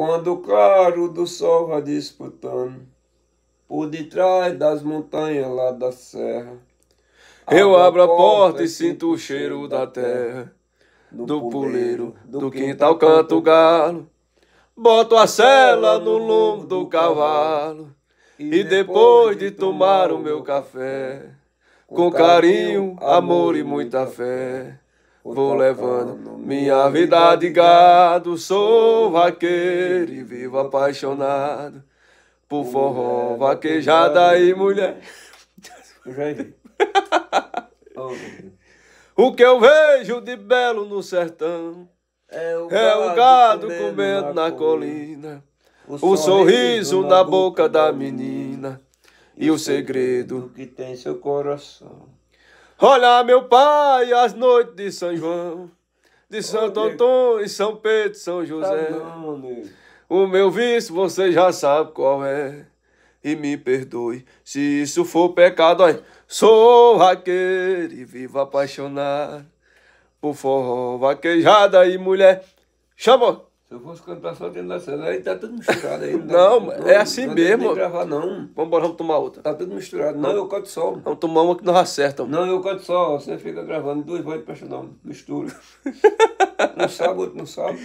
quando o claro do sol vai disputando por detrás das montanhas lá da serra. Eu abro a porta e sinto o cheiro da terra, do puleiro, do quintal canto o galo. Boto a cela no lombo do cavalo e depois de tomar o meu café, com carinho, amor e muita fé. Vou levando minha vida de gado, sou vaqueiro e vivo apaixonado por forró, vaquejada e mulher. já O que eu vejo de belo no sertão é o é gado, comendo na, colina, o sorriso na boca da menina e o segredo que tem seu coração. Olha, meu pai, as noites de São João, de Santo Antônio, São Pedro, São José. Tá né? o meu vício você já sabe qual é. E me perdoe se isso for pecado. Olha. Sou vaqueiro e vivo apaixonado por forró, vaquejada e mulher. Chamou! Se eu fosse cantar só dentro da cena, aí tá tudo misturado aí. Não, não é assim não mesmo. Não gravar, não. Vamos embora, vamos tomar outra. Tá tudo misturado. Não, não eu canto só. Vamos tomar uma que nós acertamos. Não, eu canto só. Você fica gravando duas vozes pra não. Mistura. não sabe, outro não sabe.